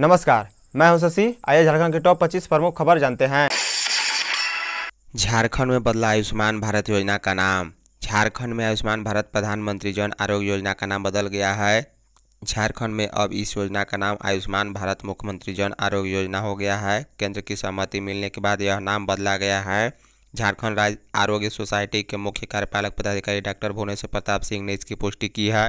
नमस्कार मैं हूं शशि आइए झारखंड के टॉप 25 प्रमुख खबर जानते हैं झारखंड में बदला आयुष्मान भारत योजना का नाम झारखंड में आयुष्मान भारत प्रधानमंत्री जन आरोग्य योजना का नाम बदल गया है झारखंड में अब इस योजना का नाम आयुष्मान भारत मुख्यमंत्री जन आरोग्य योजना हो गया है केंद्र की सहमति मिलने के बाद यह नाम बदला गया है झारखंड राज्य आरोग्य सोसाइटी के मुख्य कार्यपालक पदाधिकारी डॉक्टर भुवनेश्वर प्रताप सिंह ने इसकी पुष्टि की है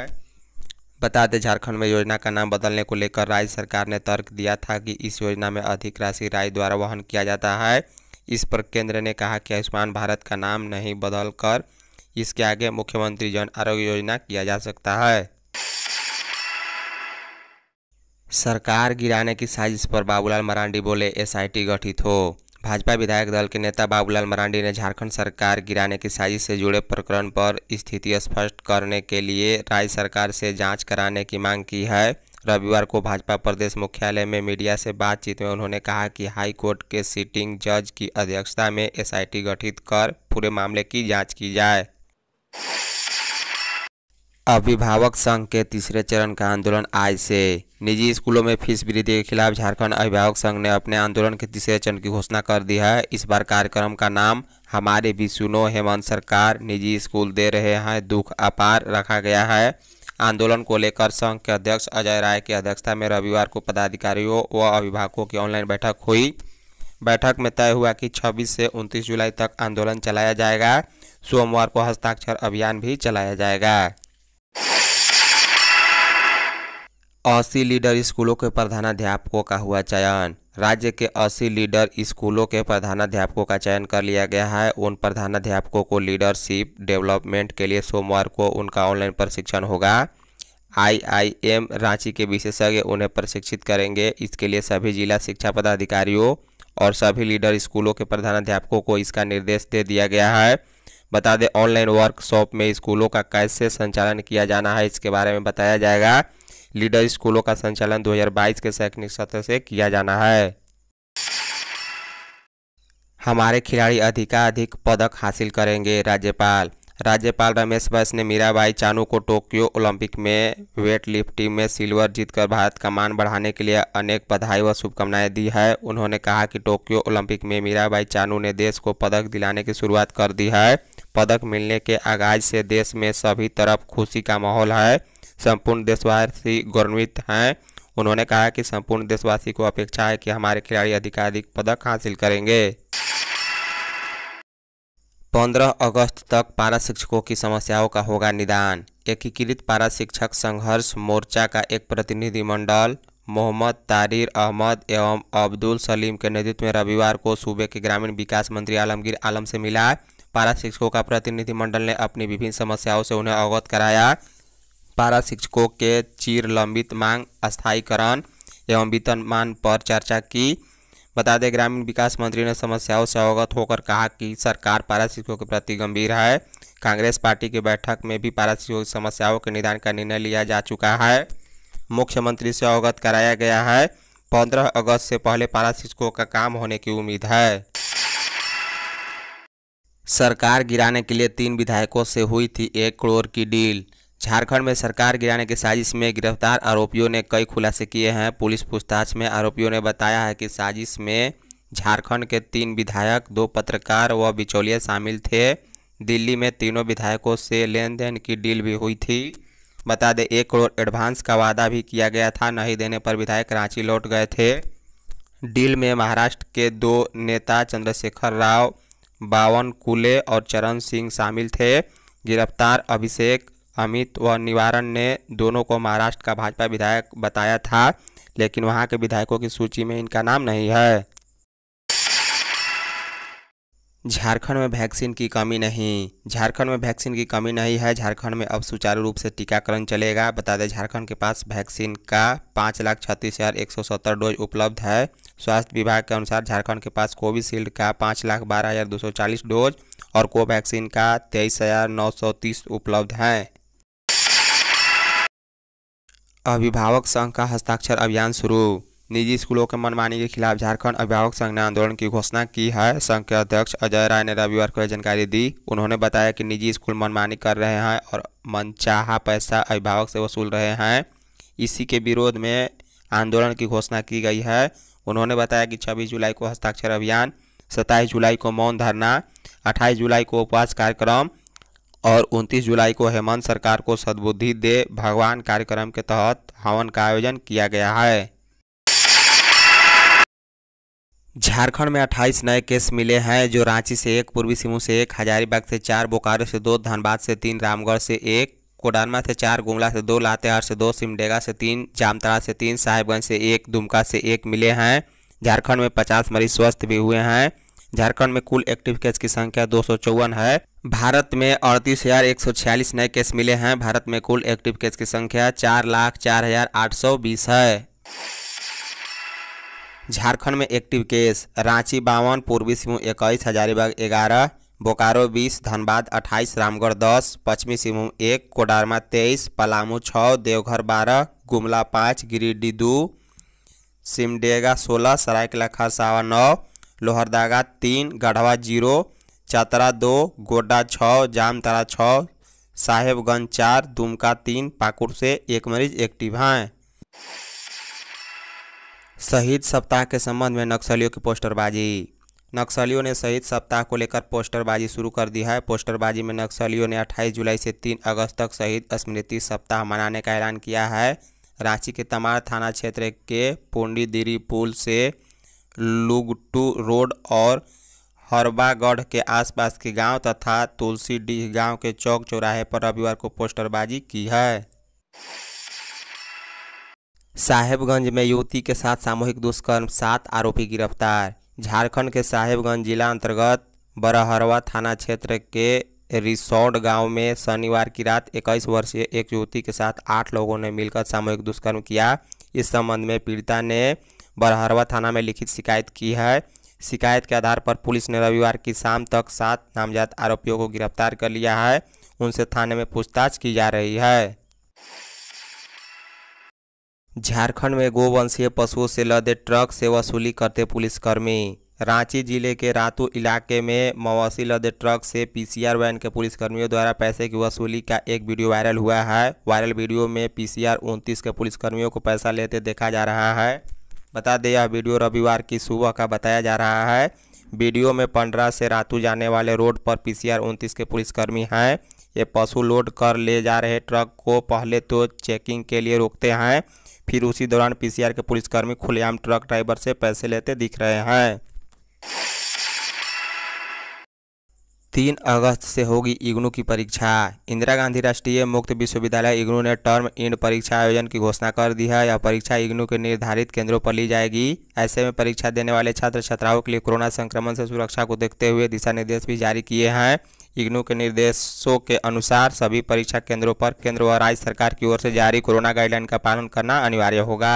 बता दें झारखंड में योजना का नाम बदलने को लेकर राज्य सरकार ने तर्क दिया था कि इस योजना में अधिक राशि राज्य द्वारा वहन किया जाता है इस पर केंद्र ने कहा कि आयुष्मान भारत का नाम नहीं बदल कर इसके आगे मुख्यमंत्री जन आरोग्य योजना किया जा सकता है सरकार गिराने की साजिश पर बाबूलाल मरांडी बोले एसआईटी गठित हो भाजपा विधायक दल के नेता बाबूलाल मरांडी ने झारखंड सरकार गिराने की साजिश से जुड़े प्रकरण पर स्थिति स्पष्ट करने के लिए राज्य सरकार से जांच कराने की मांग की है रविवार को भाजपा प्रदेश मुख्यालय में मीडिया से बातचीत में उन्होंने कहा कि हाई कोर्ट के सिटिंग जज की अध्यक्षता में एसआईटी गठित कर पूरे मामले की जांच की जाए अभिभावक संघ के तीसरे चरण का आंदोलन आज से निजी स्कूलों में फीस वृद्धि के खिलाफ झारखंड अभिभावक संघ ने अपने आंदोलन के तीसरे चरण की घोषणा कर दी है इस बार कार्यक्रम का नाम हमारे भी सुनो हेमंत सरकार निजी स्कूल दे रहे हैं दुख अपार रखा गया है आंदोलन को लेकर संघ के अध्यक्ष अजय राय की अध्यक्षता में रविवार को पदाधिकारियों व अभिभावकों की ऑनलाइन बैठक हुई बैठक में तय हुआ कि 26 से 29 जुलाई तक आंदोलन चलाया जाएगा सोमवार को हस्ताक्षर अभियान भी चलाया जाएगा अस्सी लीडर स्कूलों के प्रधानाध्यापकों का हुआ चयन राज्य के 80 लीडर स्कूलों के प्रधानाध्यापकों का चयन कर लिया गया है उन प्रधानाध्यापकों को लीडरशिप डेवलपमेंट के लिए सोमवार को उनका ऑनलाइन प्रशिक्षण होगा आईआईएम रांची के विशेषज्ञ उन्हें प्रशिक्षित करेंगे इसके लिए सभी जिला शिक्षा पदाधिकारियों और सभी लीडर स्कूलों के प्रधानाध्यापकों को इसका निर्देश दे दिया गया है बता दें ऑनलाइन वर्कशॉप में स्कूलों का कैसे संचालन किया जाना है इसके बारे में बताया जाएगा लीडर स्कूलों का संचालन 2022 के शैक्षणिक सत्र से किया जाना है हमारे खिलाड़ी अधिकाधिक पदक हासिल करेंगे राज्यपाल राज्यपाल रमेश बैस ने मीराबाई चानू को टोक्यो ओलंपिक में वेट लिफ्टिंग में सिल्वर जीतकर भारत का मान बढ़ाने के लिए अनेक बधाई व शुभकामनाएं दी है उन्होंने कहा कि टोक्यो ओलंपिक में मीराबाई चानू ने देश को पदक दिलाने की शुरुआत कर दी है पदक मिलने के आगाज से देश में सभी तरफ खुशी का माहौल है संपूर्ण देशवासी गौरवित हैं उन्होंने कहा कि संपूर्ण देशवासी को अपेक्षा है कि हमारे खिलाड़ी अधिकाधिक पदक हासिल करेंगे पंद्रह अगस्त तक पारा शिक्षकों की समस्याओं का होगा निदान एकीकृत पारा शिक्षक संघर्ष मोर्चा का एक प्रतिनिधिमंडल मोहम्मद तारिर अहमद एवं अब्दुल सलीम के नेतृत्व में रविवार को सूबे के ग्रामीण विकास मंत्री आलमगीर आलम से मिला पारा शिक्षकों का प्रतिनिधिमंडल ने अपनी विभिन्न समस्याओं से उन्हें अवगत कराया पारा शिक्षकों के चिर लंबित मांग स्थायीकरण एवं मान पर चर्चा की बता दें ग्रामीण विकास मंत्री ने समस्याओं से अवगत होकर कहा कि सरकार पारा शिक्षकों के प्रति गंभीर है कांग्रेस पार्टी की बैठक में भी पारा शिक्षकों की समस्याओं के निदान का निर्णय लिया जा चुका है मुख्यमंत्री से अवगत कराया गया है पंद्रह अगस्त से पहले पारा शिक्षकों का काम होने की उम्मीद है सरकार गिराने के लिए तीन विधायकों से हुई थी एक करोड़ की डील झारखंड में सरकार गिराने की साजिश में गिरफ्तार आरोपियों ने कई खुलासे किए हैं पुलिस पूछताछ में आरोपियों ने बताया है कि साजिश में झारखंड के तीन विधायक दो पत्रकार व बिचौलिया शामिल थे दिल्ली में तीनों विधायकों से लेन देन की डील भी हुई थी बता दें एक करोड़ एडवांस का वादा भी किया गया था नहीं देने पर विधायक रांची लौट गए थे डील में महाराष्ट्र के दो नेता चंद्रशेखर राव बावन कुले और चरण सिंह शामिल थे गिरफ्तार अभिषेक अमित व निवारण ने दोनों को महाराष्ट्र का भाजपा विधायक बताया था लेकिन वहां के विधायकों की सूची में इनका नाम नहीं है झारखंड में वैक्सीन की कमी नहीं झारखंड में वैक्सीन की कमी नहीं है झारखंड में अब सुचारू रूप से टीकाकरण चलेगा बता दें झारखंड के पास वैक्सीन का पाँच लाख छत्तीस हज़ार एक सौ सत्तर डोज उपलब्ध है स्वास्थ्य विभाग के अनुसार झारखंड के पास कोविशील्ड का पाँच लाख बारह हज़ार दो सौ चालीस डोज और कोवैक्सीन का तेईस हज़ार नौ सौ तीस उपलब्ध हैं अभिभावक संघ का हस्ताक्षर अभियान शुरू निजी स्कूलों के मनमानी के खिलाफ झारखंड अभिभावक संघ ने आंदोलन की घोषणा की है संघ के अध्यक्ष अजय राय ने रविवार को यह जानकारी दी उन्होंने बताया कि निजी स्कूल मनमानी कर रहे हैं और मनचाहा पैसा अभिभावक से वसूल रहे हैं इसी के विरोध में आंदोलन की घोषणा की गई है उन्होंने बताया कि छब्बीस जुलाई को हस्ताक्षर अभियान सत्ताईस जुलाई को मौन धरना अट्ठाईस जुलाई को उपवास कार्यक्रम और 29 जुलाई को हेमंत सरकार को सद्बुद्धि दे भगवान कार्यक्रम के तहत हवन का आयोजन किया गया है झारखंड में 28 नए केस मिले हैं जो रांची से एक पूर्वी सिंह से एक हजारीबाग से चार बोकारो से दो धनबाद से तीन रामगढ़ से एक कोडरमा से चार गुमला से दो लातेहार से दो सिमडेगा से तीन जामताड़ा से तीन साहेबगंज से एक दुमका से एक मिले हैं झारखंड में 50 मरीज स्वस्थ भी हुए हैं झारखंड में कुल एक्टिव केस की संख्या दो है भारत में अड़तीस हज़ार एक सौ छियालीस नए केस मिले हैं भारत में कुल एक्टिव केस की संख्या चार लाख चार हज़ार आठ सौ बीस है झारखंड में एक्टिव केस रांची बावन पूर्वी सिंहभूम इक्कीस हजारीबाग ग्यारह बोकारो बीस धनबाद अट्ठाईस रामगढ़ दस पश्चिमी सिंहभूम एक कोडारमा तेईस पलामू छः देवघर बारह गुमला पाँच गिरिडीह दो सिमडेगा सोलह सरायकला खरसावा नौ लोहरदागा तीन गढ़वा जीरो चतरा दो गोड्डा छः जामतरा छः साहेबगंज चार दुमका तीन पाकुड़ से एक मरीज एक्टिव हैं शहीद सप्ताह के संबंध में नक्सलियों की पोस्टरबाजी नक्सलियों ने शहीद सप्ताह को लेकर पोस्टरबाजी शुरू कर दी है पोस्टरबाजी में नक्सलियों ने 28 जुलाई से 3 अगस्त तक शहीद स्मृति सप्ताह मनाने का ऐलान किया है रांची के तमार थाना क्षेत्र के पोंडीदिरी पुल से लुगटू रोड और हरबागढ़ के आसपास के गांव तथा तुलसीडीह गांव के चौक चौराहे पर रविवार को पोस्टरबाजी की है साहेबगंज में युवती के साथ सामूहिक दुष्कर्म सात आरोपी गिरफ्तार झारखंड के साहेबगंज जिला अंतर्गत बरहरवा थाना क्षेत्र के रिसौड गांव में शनिवार की रात 21 वर्षीय एक युवती के साथ आठ लोगों ने मिलकर सामूहिक दुष्कर्म किया इस संबंध में पीड़िता ने बरहरवा थाना में लिखित शिकायत की है शिकायत के आधार पर पुलिस ने रविवार की शाम तक सात नामजद आरोपियों को गिरफ्तार कर लिया है उनसे थाने में पूछताछ की जा रही है झारखंड में गोवंशीय पशुओं से लदे ट्रक से वसूली करते पुलिसकर्मी रांची जिले के रातू इलाके में मवासी लदे ट्रक से पीसीआर वैन के पुलिसकर्मियों द्वारा पैसे की वसूली का एक वीडियो वायरल हुआ है वायरल वीडियो में पीसीआर 29 के पुलिसकर्मियों को पैसा लेते देखा जा रहा है बता दें यह वीडियो रविवार की सुबह का बताया जा रहा है वीडियो में पंडरा से रातू जाने वाले रोड पर पी सी के पुलिसकर्मी हैं ये पशु लोड कर ले जा रहे ट्रक को पहले तो चेकिंग के लिए रोकते हैं फिर उसी दौरान पीसीआर के पुलिसकर्मी खुलेआम ट्रक ड्राइवर से पैसे लेते दिख रहे हैं तीन अगस्त से होगी इग्नू की परीक्षा इंदिरा गांधी राष्ट्रीय मुक्त विश्वविद्यालय इग्नू ने टर्म इंड परीक्षा आयोजन की घोषणा कर दी है यह परीक्षा इग्नू के निर्धारित केंद्रों पर ली जाएगी ऐसे में परीक्षा देने वाले छात्र छात्राओं के लिए कोरोना संक्रमण से सुरक्षा को देखते हुए दिशा निर्देश भी जारी किए हैं इग्नू के निर्देशों के अनुसार सभी परीक्षा केंद्रों पर केंद्र व राज्य सरकार की ओर से जारी कोरोना गाइडलाइन का पालन करना अनिवार्य होगा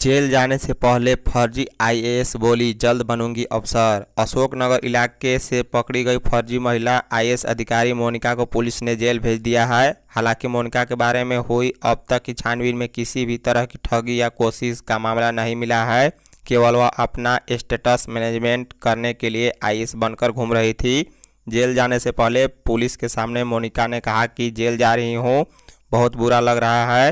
जेल जाने से पहले फर्जी आईएएस बोली जल्द बनूंगी अफसर अशोकनगर इलाके से पकड़ी गई फर्जी महिला आईएएस अधिकारी मोनिका को पुलिस ने जेल भेज दिया है हालांकि मोनिका के बारे में हुई अब तक की छानबीन में किसी भी तरह की ठगी या कोशिश का मामला नहीं मिला है केवल वह अपना स्टेटस मैनेजमेंट करने के लिए आई बनकर घूम रही थी जेल जाने से पहले पुलिस के सामने मोनिका ने कहा कि जेल जा रही हूँ बहुत बुरा लग रहा है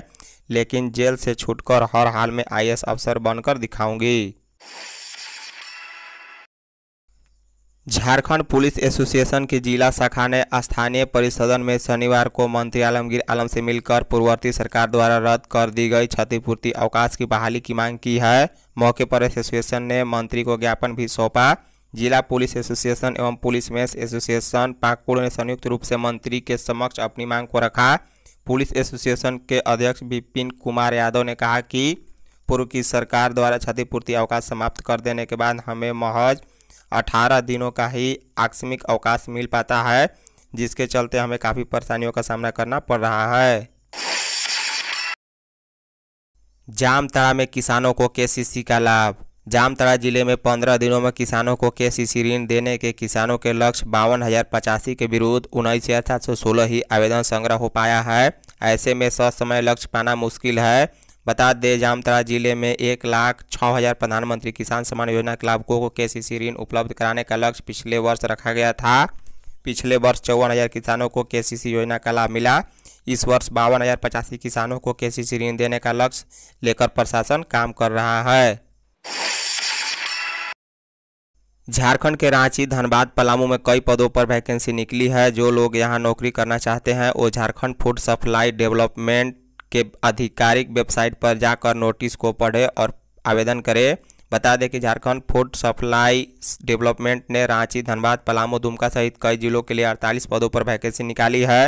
लेकिन जेल से छूटकर हर हाल में आई अफसर बनकर दिखाऊंगी झारखंड पुलिस एसोसिएशन की जिला शाखा ने स्थानीय परिषद में शनिवार को मंत्री आलमगीर आलम से मिलकर पूर्ववर्ती सरकार द्वारा रद्द कर दी गई क्षतिपूर्ति अवकाश की बहाली की मांग की है मौके पर एसोसिएशन ने मंत्री को ज्ञापन भी सौंपा जिला पुलिस एसोसिएशन एवं पुलिस मेस एसोसिएशन पाकुड़ ने संयुक्त रूप से मंत्री के समक्ष अपनी मांग को रखा पुलिस एसोसिएशन के अध्यक्ष विपिन कुमार यादव ने कहा कि पूर्व की सरकार द्वारा क्षतिपूर्ति अवकाश समाप्त कर देने के बाद हमें महज 18 दिनों का ही आकस्मिक अवकाश मिल पाता है जिसके चलते हमें काफ़ी परेशानियों का सामना करना पड़ रहा है जामताड़ा में किसानों को केसीसी का लाभ जामताड़ा जिले में पंद्रह दिनों में किसानों को केसीसी ऋण देने के किसानों के लक्ष्य बावन हजार पचासी के विरुद्ध उन्नीस हजार सात सौ सोलह ही आवेदन संग्रह हो पाया है ऐसे में ससमय लक्ष्य पाना मुश्किल है बता दें जामताड़ा जिले में एक लाख छः हज़ार प्रधानमंत्री किसान सम्मान योजना के लाभुकों को केसीसी ऋण उपलब्ध कराने का लक्ष्य पिछले वर्ष रखा गया था पिछले वर्ष चौवन हज़ार किसानों को केसीसी योजना का लाभ मिला इस वर्ष बावन हज़ार पचासी किसानों को केसीसी ऋण देने का लक्ष्य लेकर प्रशासन काम कर रहा है झारखंड के रांची धनबाद पलामू में कई पदों पर वैकेंसी निकली है जो लोग यहां नौकरी करना चाहते हैं वो झारखंड फूड सप्लाई डेवलपमेंट के आधिकारिक वेबसाइट पर जाकर नोटिस को पढ़े और आवेदन करें बता दें कि झारखंड फूड सप्लाई डेवलपमेंट ने रांची धनबाद पलामू दुमका सहित कई जिलों के लिए अड़तालीस पदों पर वैकेंसी निकाली है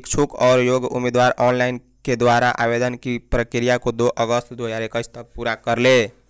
इच्छुक और योग्य उम्मीदवार ऑनलाइन के द्वारा आवेदन की प्रक्रिया को दो अगस्त दो तक पूरा कर ले